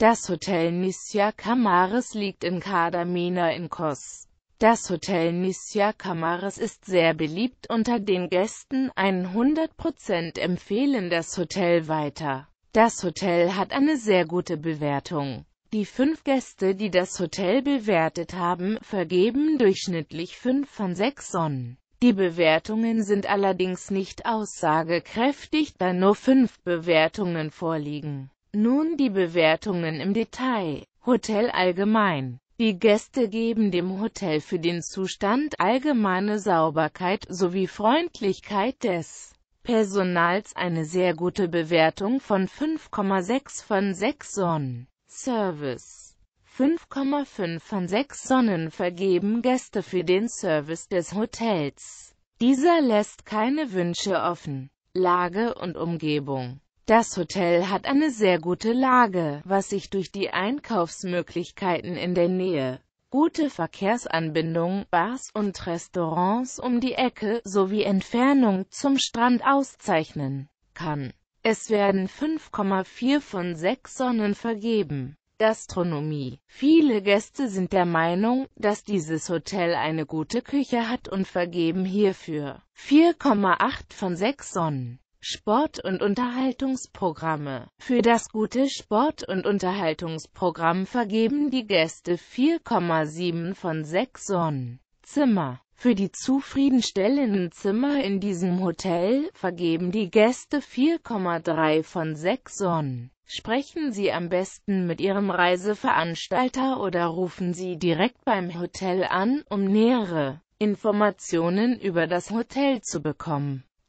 Das Hotel Nisya Kamares liegt in Kadamina in Kos. Das Hotel Nisya Kamares ist sehr beliebt unter den Gästen, 100% empfehlen das Hotel weiter. Das Hotel hat eine sehr gute Bewertung. Die fünf Gäste, die das Hotel bewertet haben, vergeben durchschnittlich 5 von 6 Sonnen. Die Bewertungen sind allerdings nicht aussagekräftig, da nur fünf Bewertungen vorliegen. Nun die Bewertungen im Detail. Hotel allgemein. Die Gäste geben dem Hotel für den Zustand allgemeine Sauberkeit sowie Freundlichkeit des Personals eine sehr gute Bewertung von 5,6 von 6 Sonnen. Service 5,5 von 6 Sonnen vergeben Gäste für den Service des Hotels. Dieser lässt keine Wünsche offen. Lage und Umgebung das Hotel hat eine sehr gute Lage, was sich durch die Einkaufsmöglichkeiten in der Nähe, gute Verkehrsanbindung, Bars und Restaurants um die Ecke sowie Entfernung zum Strand auszeichnen kann. Es werden 5,4 von 6 Sonnen vergeben. Gastronomie. Viele Gäste sind der Meinung, dass dieses Hotel eine gute Küche hat und vergeben hierfür 4,8 von 6 Sonnen. Sport- und Unterhaltungsprogramme. Für das gute Sport- und Unterhaltungsprogramm vergeben die Gäste 4,7 von 6 Sonnen. Zimmer. Für die zufriedenstellenden Zimmer in diesem Hotel vergeben die Gäste 4,3 von 6 Sonnen. Sprechen Sie am besten mit Ihrem Reiseveranstalter oder rufen Sie direkt beim Hotel an, um nähere Informationen über das Hotel zu bekommen.